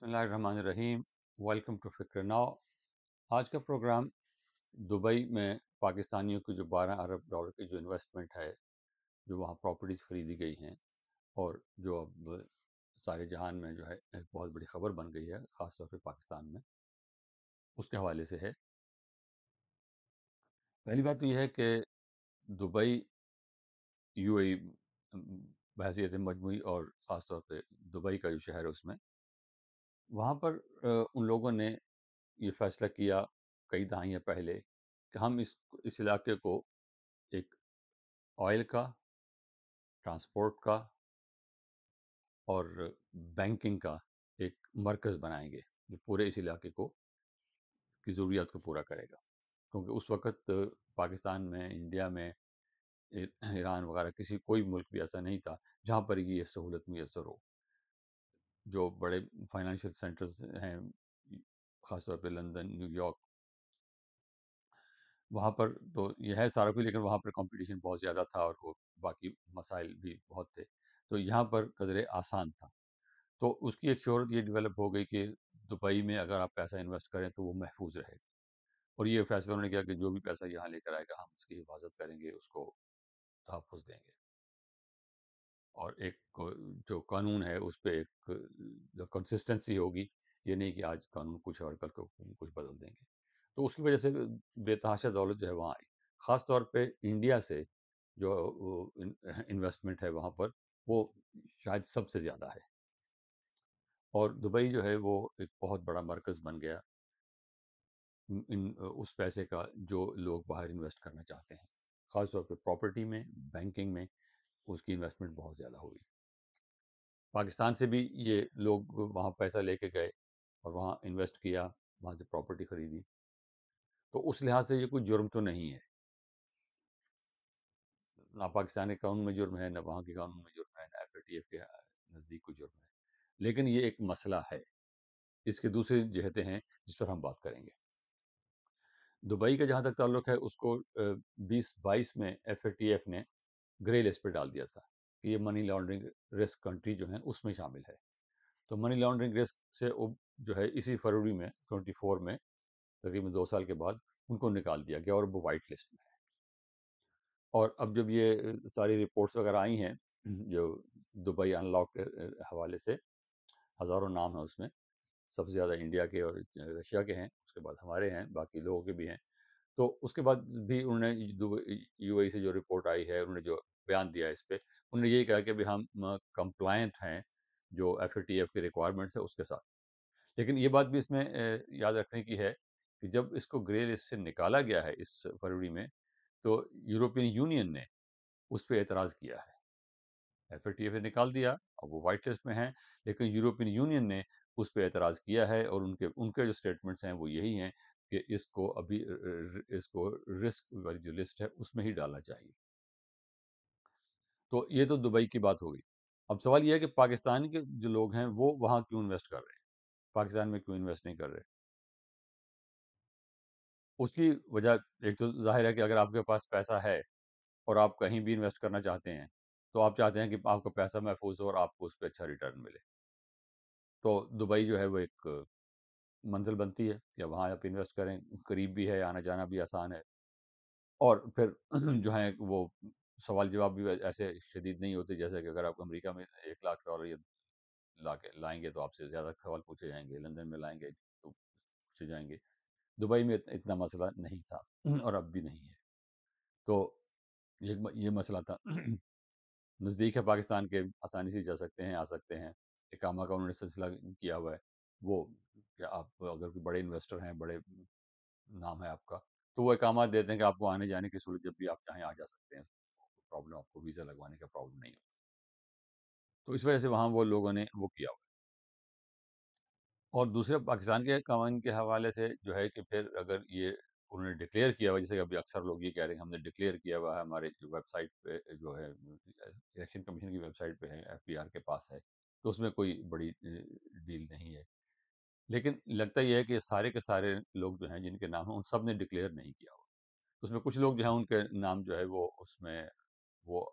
بسم اللہ الرحمن الرحیم ویلکم ٹو فکر ناؤ آج کا پروگرام دبئی میں پاکستانیوں کی جو بارہ ارب ڈالر کی جو انویسٹمنٹ ہے جو وہاں پراپرٹیز خریدی گئی ہیں اور جو اب سارے جہان میں جو ہے ایک بہت بڑی خبر بن گئی ہے خاص طور پہ پاکستان میں اس کے حوالے سے ہے پہلی بات تو یہ ہے کہ دبئی یو اے بحثیت مجموعی اور خاص طور پہ دبئی کا جو شہر ہے اس میں وہاں پر ان لوگوں نے یہ فیصلہ کیا کئی دہائیاں پہلے کہ ہم اس اس علاقے کو ایک آئل کا ٹرانسپورٹ کا اور بینکنگ کا ایک مرکز بنائیں گے جو پورے اس علاقے کو کی ضروریات کو پورا کرے گا کیونکہ اس وقت پاکستان میں انڈیا میں ایران وغیرہ کسی کوئی ملک بھی ایسا نہیں تھا جہاں پر یہ سہولت میسر ہو جو بڑے فائنانشیل سینٹرز ہیں خاص طور پہ لندن نیو یارک وہاں پر تو یہ ہے سارا کوئی لیکن وہاں پر کمپٹیشن بہت زیادہ تھا اور وہ باقی مسائل بھی بہت تھے تو یہاں پر قدرے آسان تھا تو اس کی ایک شہرت یہ ڈیولپ ہو گئی کہ دبئی میں اگر آپ پیسہ انویسٹ کریں تو وہ محفوظ رہے گا اور یہ فیصلہ انہوں نے کیا کہ جو بھی پیسہ یہاں لے کر آئے گا ہم اس کی حفاظت کریں گے اس کو تحفظ دیں گے اور ایک جو قانون ہے اس پہ ایک کنسسٹنسی ہوگی یہ نہیں کہ آج قانون کچھ اور کل کے کچھ بدل دیں گے تو اس کی وجہ سے بے تحاشا دولت جو ہے وہاں آئی خاص طور پہ انڈیا سے جو انویسٹمنٹ ہے وہاں پر وہ شاید سب سے زیادہ ہے اور دبئی جو ہے وہ ایک بہت بڑا مرکز بن گیا ان اس پیسے کا جو لوگ باہر انویسٹ کرنا چاہتے ہیں خاص طور پہ پراپرٹی میں بینکنگ میں اس کی انویسٹمنٹ بہت زیادہ ہوئی پاکستان سے بھی یہ لوگ وہاں پیسہ لے کے گئے اور وہاں انویسٹ کیا وہاں سے پراپرٹی خریدی تو اس لحاظ سے یہ کوئی جرم تو نہیں ہے نہ پاکستانی قانون میں جرم ہے نہ وہاں کے قانون میں جرم ہے نہ ایف اے ٹی ایف کے نزدیک کوئی جرم ہے لیکن یہ ایک مسئلہ ہے اس کے دوسرے جہتیں ہیں جس پر ہم بات کریں گے دبئی کا جہاں تک تعلق ہے اس کو بیس بائیس میں ایف اے ٹی ایف نے گرے لسٹ پہ ڈال دیا تھا کہ یہ منی لانڈرنگ رسک کنٹری جو ہیں اس میں شامل ہے تو منی لانڈرنگ رسک سے اب جو ہے اسی فروری میں ٹوئنٹی فور میں تقریباً دو سال کے بعد ان کو نکال دیا گیا اور وہ وائٹ لسٹ میں ہے اور اب جب یہ ساری رپورٹس وغیرہ آئی ہیں جو دبئی ان لاک کے حوالے سے ہزاروں نام ہیں اس میں سب سے زیادہ انڈیا کے اور رشیا کے ہیں اس کے بعد ہمارے ہیں باقی لوگوں کے بھی ہیں تو اس کے بعد بھی انہوں نے یو اے e سے جو رپورٹ آئی ہے انہوں نے جو بیان دیا اس پہ انہوں نے یہی کہا کہ ہم کمپلائنٹ ہیں جو ایف اے ٹی ایف کی ریکوائرمنٹس ہیں اس کے ساتھ لیکن یہ بات بھی اس میں یاد رکھنے کی ہے کہ جب اس کو گرے لسٹ سے نکالا گیا ہے اس فروری میں تو یورپین یونین نے اس پہ اعتراض کیا ہے ایف اے ٹی ایف نے نکال دیا اب وہ وائٹ لسٹ میں ہیں لیکن یورپین یونین نے اس پہ اعتراض کیا ہے اور ان کے ان کے جو اسٹیٹمنٹس ہیں وہ یہی ہیں کہ اس کو ابھی اس کو رسک والی جو لسٹ ہے اس میں ہی ڈالنا چاہیے تو یہ تو دبئی کی بات ہوگی اب سوال یہ ہے کہ پاکستان کے جو لوگ ہیں وہ وہاں کیوں انویسٹ کر رہے ہیں پاکستان میں کیوں انویسٹ نہیں کر رہے اس کی وجہ ایک تو ظاہر ہے کہ اگر آپ کے پاس پیسہ ہے اور آپ کہیں بھی انویسٹ کرنا چاہتے ہیں تو آپ چاہتے ہیں کہ آپ کا پیسہ محفوظ ہو اور آپ کو اس پہ اچھا ریٹرن ملے تو دبئی جو ہے وہ ایک منزل بنتی ہے یا وہاں آپ انویسٹ کریں قریب بھی ہے آنا جانا بھی آسان ہے اور پھر جو ہیں وہ سوال جواب بھی ایسے شدید نہیں ہوتے جیسا کہ اگر آپ امریکہ میں ایک لاکھ ڈالر یا لا کے لائیں گے تو آپ سے زیادہ سوال پوچھے جائیں گے لندن میں لائیں گے تو پوچھے جائیں گے دبئی میں اتنا مسئلہ نہیں تھا اور اب بھی نہیں ہے تو یہ مسئلہ تھا نزدیک ہے پاکستان کے آسانی سے جا سکتے ہیں آ سکتے ہیں اقامہ کا انہوں نے سلسلہ کیا ہوا ہے وہ کہ آپ اگر کوئی بڑے انویسٹر ہیں بڑے نام ہے آپ کا تو وہ اقامات دیتے ہیں کہ آپ کو آنے جانے کی صورت جب بھی آپ چاہیں آ جا سکتے ہیں پرابلم آپ کو ویزا لگوانے کا پرابلم نہیں ہوتی تو اس وجہ سے وہاں وہ لوگوں نے وہ کیا ہوا اور دوسرے پاکستان کے قوانین کے حوالے سے جو ہے کہ پھر اگر یہ انہوں نے ڈکلیئر کیا ہوا جیسے کہ ابھی اکثر لوگ یہ کہہ رہے ہیں کہ ہم نے ڈکلیئر کیا ہوا ہے ہمارے جو ویب سائٹ پہ جو ہے الیکشن کمیشن کی ویب سائٹ پہ ہے ایف پی آر کے پاس ہے تو اس میں کوئی بڑی ڈیل نہیں ہے لیکن لگتا یہ ہے کہ سارے کے سارے لوگ جو ہیں جن کے نام ہیں ان سب نے ڈکلیئر نہیں کیا ہوا اس میں کچھ لوگ جو ہیں ان کے نام جو ہے وہ اس میں وہ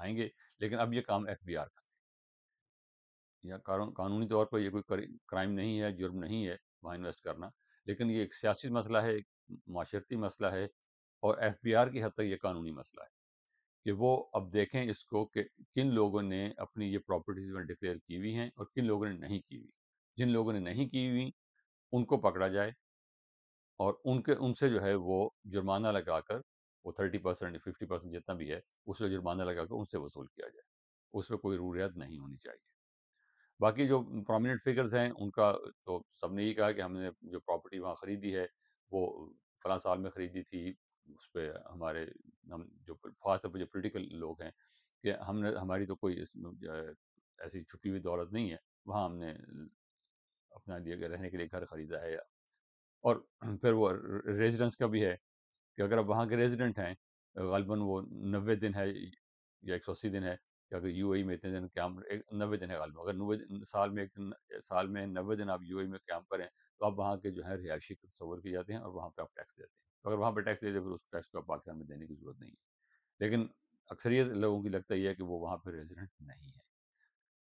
آئیں گے لیکن اب یہ کام ایف بی آر کا ہے یا قانونی طور پر یہ کوئی کرائم نہیں ہے جرم نہیں ہے وہاں انویسٹ کرنا لیکن یہ ایک سیاسی مسئلہ ہے ایک معاشرتی مسئلہ ہے اور ایف بی آر کی حد تک یہ قانونی مسئلہ ہے کہ وہ اب دیکھیں اس کو کہ کن لوگوں نے اپنی یہ پراپرٹیز میں ڈکلیئر کی ہوئی ہیں اور کن لوگوں نے نہیں کی ہوئی جن لوگوں نے نہیں کی ہوئی ان کو پکڑا جائے اور ان کے ان سے جو ہے وہ جرمانہ لگا کر وہ تھرٹی پرسینٹ ففٹی پرسینٹ جتنا بھی ہے اس پہ جرمانہ لگا کر ان سے وصول کیا جائے اس پہ کوئی روریت نہیں ہونی چاہیے باقی جو پرومیننٹ فگرز ہیں ان کا تو سب نے ہی کہا کہ ہم نے جو پراپرٹی وہاں خریدی ہے وہ فلاں سال میں خریدی تھی اس پہ ہمارے ہم جو خاص طور پہ جو پولیٹیکل لوگ ہیں کہ ہم نے ہماری تو کوئی اس ایسی چھپی ہوئی دولت نہیں ہے وہاں ہم نے اپنا دیا گیا رہنے کے لیے گھر خریدا ہے یا اور پھر وہ ریزیڈنس کا بھی ہے کہ اگر آپ وہاں کے ریزیڈنٹ ہیں غالباً وہ نوے دن ہے یا ایک سو اسی دن ہے یا اگر یو اے میں اتنے دن قیام ایک نوے دن ہے غالباً اگر نوے دن سال میں ایک دن سال میں نوے دن آپ یو اے میں قیام کریں تو آپ وہاں کے جو ہیں رہائشی تصور کیے جاتے ہیں اور وہاں پہ آپ ٹیکس دیتے ہیں اگر وہاں پہ ٹیکس دیتے پھر اس ٹیکس کو آپ پاکستان میں دینے کی ضرورت نہیں ہے لیکن اکثریت لوگوں کی لگتا یہ ہے کہ وہ وہاں پہ ریزیڈنٹ نہیں ہے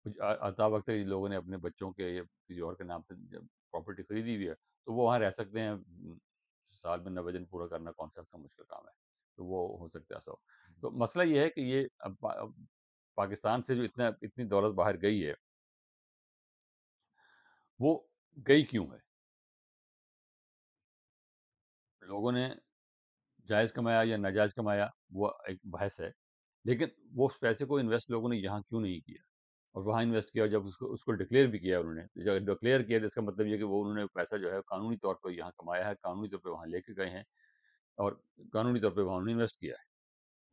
کچھ عطا وقت لوگوں نے اپنے بچوں کے یا کسی اور کے نام پہ جب پراپرٹی خریدی ہوئی ہے تو وہ وہاں رہ سکتے ہیں سال میں نوے دن پورا کرنا کون سا مشکل کام ہے تو وہ ہو سکتا ہے سو تو مسئلہ یہ ہے کہ یہ پاکستان سے جو اتنا اتنی دولت باہر گئی ہے وہ گئی کیوں ہے لوگوں نے جائز کمایا یا ناجائز کمایا وہ ایک بحث ہے لیکن وہ اس پیسے کو انویسٹ لوگوں نے یہاں کیوں نہیں کیا اور وہاں انویسٹ کیا جب اس کو اس کو ڈکلیئر بھی کیا انہوں نے جب ڈکلیئر کیا تو اس کا مطلب یہ کہ وہ انہوں نے پیسہ جو ہے قانونی طور پر یہاں کمایا ہے قانونی طور پہ وہاں لے کے گئے ہیں اور قانونی طور پہ وہاں انہوں نے انویسٹ کیا ہے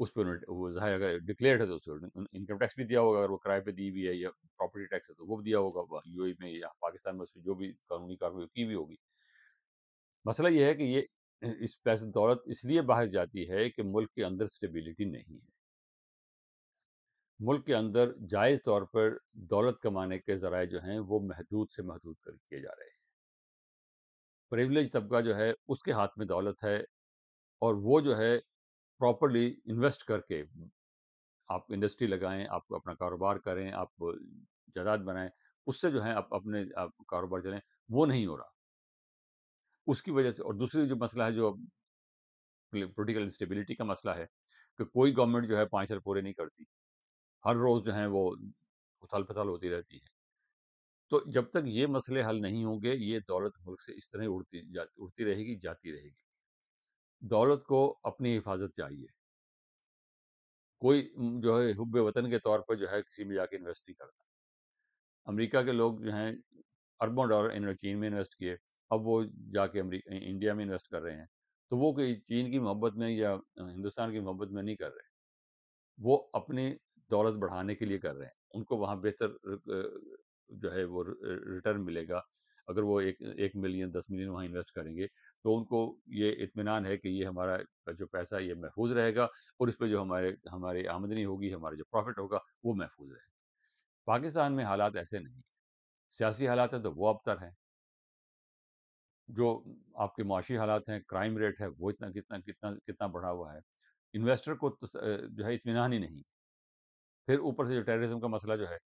اس پہ انہوں نے وہ ظاہر اگر ڈکلیئرڈ ہے تو اس پہ انکم ٹیکس بھی دیا ہوگا اگر وہ کرائے پہ دی ہے یا پراپرٹی ٹیکس ہے تو وہ بھی دیا ہوگا یو اے میں یا پاکستان میں اس پہ جو بھی قانونی کاروائی کی بھی ہوگی مسئلہ یہ ہے کہ یہ اس پیسے دولت اس لیے باہر جاتی ہے کہ ملک کے اندر اسٹیبلٹی نہیں ہے ملک کے اندر جائز طور پر دولت کمانے کے ذرائع جو ہیں وہ محدود سے محدود کر کیے جا رہے ہیں پریولیج طبقہ جو ہے اس کے ہاتھ میں دولت ہے اور وہ جو ہے پراپرلی انویسٹ کر کے آپ انڈسٹری لگائیں آپ اپنا کاروبار کریں آپ جائیداد بنائیں اس سے جو ہے آپ اپنے آپ کاروبار چلیں وہ نہیں ہو رہا اس کی وجہ سے اور دوسری جو مسئلہ ہے جو پولیٹیکل انسٹیبلٹی کا مسئلہ ہے کہ کوئی گورنمنٹ جو ہے پانچ سال پورے نہیں کرتی ہر روز جو ہیں وہ اتھال پتھال ہوتی رہتی ہے تو جب تک یہ مسئلے حل نہیں ہوں گے یہ دولت ملک سے اس طرح اڑتی جاتی اڑتی رہے گی جاتی رہے گی دولت کو اپنی حفاظت چاہیے کوئی جو ہے حب وطن کے طور پر جو ہے کسی میں جا کے انویسٹ نہیں کرتا امریکہ کے لوگ جو ہیں اربوں ڈالر انہوں نے چین میں انویسٹ کیے اب وہ جا کے انڈیا میں انویسٹ کر رہے ہیں تو وہ چین کی محبت میں یا ہندوستان کی محبت میں نہیں کر رہے وہ اپنی دولت بڑھانے کے لیے کر رہے ہیں ان کو وہاں بہتر جو ہے وہ ریٹرن ملے گا اگر وہ ایک ایک ملین دس ملین وہاں انویسٹ کریں گے تو ان کو یہ اطمینان ہے کہ یہ ہمارا جو پیسہ ہے یہ محفوظ رہے گا اور اس پہ جو ہمارے ہماری آمدنی ہوگی ہمارا جو پروفٹ ہوگا وہ محفوظ رہے گا پاکستان میں حالات ایسے نہیں ہیں سیاسی حالات ہیں تو وہ ابتر ہیں جو آپ کے معاشی حالات ہیں کرائم ریٹ ہے وہ اتنا کتنا کتنا کتنا بڑھا ہوا ہے انویسٹر کو جو ہے اطمینان ہی نہیں پھر اوپر سے جو ٹیررزم کا مسئلہ جو ہے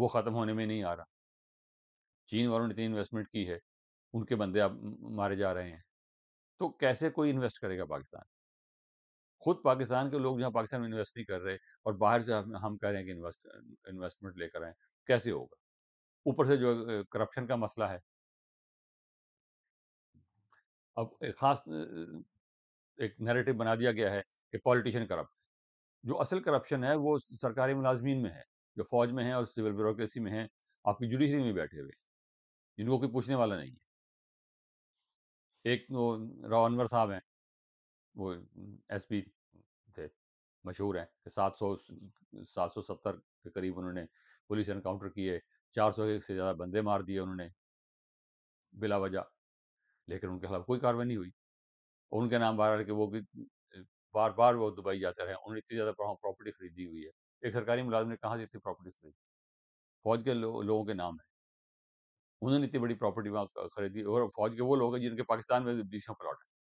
وہ ختم ہونے میں نہیں آ رہا چین والوں نے کی ہے ان کے بندے مارے جا رہے ہیں تو کیسے کوئی انویسٹ کرے گا پاکستان خود پاکستان کے لوگ جہاں پاکستان میں انویسٹ نہیں کر رہے اور باہر سے ہم کہہ رہے ہیں کہ انویسٹمنٹ لے کر آئیں کیسے ہوگا اوپر سے جو کرپشن کا مسئلہ ہے اب خاص ایک بنا دیا گیا ہے کہ پالیٹیشن کرپٹ جو اصل کرپشن ہے وہ سرکاری ملازمین میں ہے جو فوج میں ہیں اور سول بیوروکریسی میں ہیں آپ کی جوڈیشری میں بیٹھے ہوئے ہیں جن کو کوئی پوچھنے والا نہیں ہے ایک راؤ انور صاحب ہیں وہ ایس پی تھے مشہور ہیں کہ سات سو سات سو ستر کے قریب انہوں نے پولیس انکاؤنٹر کیے چار سو ایک سے زیادہ بندے مار دیے انہوں نے بلا وجہ لیکن ان کے خلاف کوئی کاروائی نہیں ہوئی ان کے نام بار کہ وہ بار بار وہ دبئی جاتے رہے انہوں نے اتنی زیادہ پراپرٹی خریدی ہوئی ہے ایک سرکاری ملازم نے کہاں سے اتنی پراپرٹی خریدی فوج کے لوگوں کے نام ہے انہوں نے اتنی بڑی پراپرٹی وہاں خریدی اور فوج کے وہ لوگ ہیں جن کے پاکستان میں بیسوں پلاٹ ہیں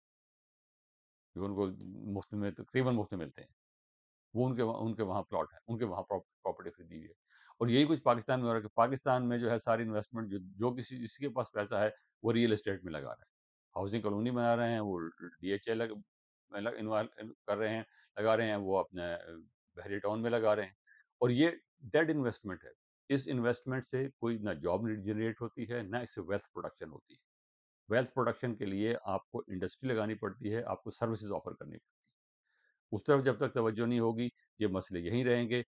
جو ان کو مفت میں تقریباً مفت میں ملتے ہیں وہ ان کے ان کے وہاں پلاٹ ہیں ان کے وہاں پراپرٹی خریدی ہوئی ہے اور یہی کچھ پاکستان میں ہو رہا ہے کہ پاکستان میں جو ہے ساری انویسٹمنٹ جو کسی جس کے پاس پیسہ ہے وہ ریئل اسٹیٹ میں لگا رہا ہے ہاؤسنگ کالونی بنا رہے ہیں وہ ڈی ایچ اے انوالو کر رہے ہیں لگا رہے ہیں وہ اپنے بحری ٹاؤن میں لگا رہے ہیں اور یہ ڈیڈ انویسٹمنٹ ہے اس انویسٹمنٹ سے کوئی نہ جاب جنریٹ ہوتی ہے نہ اس سے ویلتھ پروڈکشن ہوتی ہے ویلتھ پروڈکشن کے لیے آپ کو انڈسٹری لگانی پڑتی ہے آپ کو سروسز آفر کرنی پڑتی ہے اس طرف جب تک توجہ نہیں ہوگی یہ مسئلے یہیں رہیں گے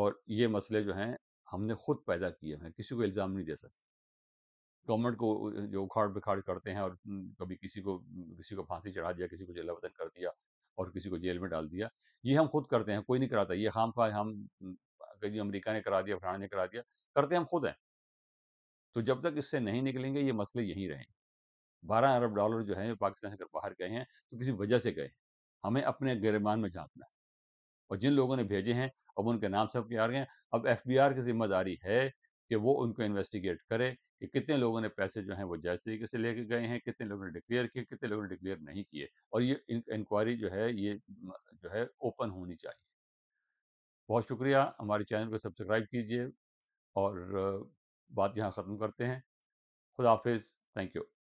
اور یہ مسئلے جو ہیں ہم نے خود پیدا کیے ہیں کسی کو الزام نہیں دے سکتے گورنمنٹ کو جو اکھاڑ بکھاڑ کرتے ہیں اور کبھی کسی کو کسی کو پھانسی چڑھا دیا کسی کو جیلا وطن کر دیا اور کسی کو جیل میں ڈال دیا یہ ہم خود کرتے ہیں کوئی نہیں کراتا یہ خام خواہ ہم کہیں جی امریکہ نے کرا دیا فران نے کرا دیا کرتے ہم خود ہیں تو جب تک اس سے نہیں نکلیں گے یہ مسئلے یہیں رہیں بارہ ارب ڈالر جو ہیں پاکستان سے اگر باہر گئے ہیں تو کسی وجہ سے گئے ہمیں اپنے گرمان میں جھانکنا ہے اور جن لوگوں نے بھیجے ہیں اب ان کے نام سب کیا گئے ہیں اب ایف بی آر کی ذمہ داری ہے کہ وہ ان کو انویسٹیگیٹ کرے کہ کتنے لوگوں نے پیسے جو ہیں وہ جائز طریقے سے لے کے گئے ہیں کتنے لوگوں نے ڈکلیئر کیے کتنے لوگوں نے ڈکلیئر نہیں کیے اور یہ انکوائری جو ہے یہ جو ہے اوپن ہونی چاہیے بہت شکریہ ہمارے چینل کو سبسکرائب کیجیے اور بات یہاں ختم کرتے ہیں خدا حافظ تھینک یو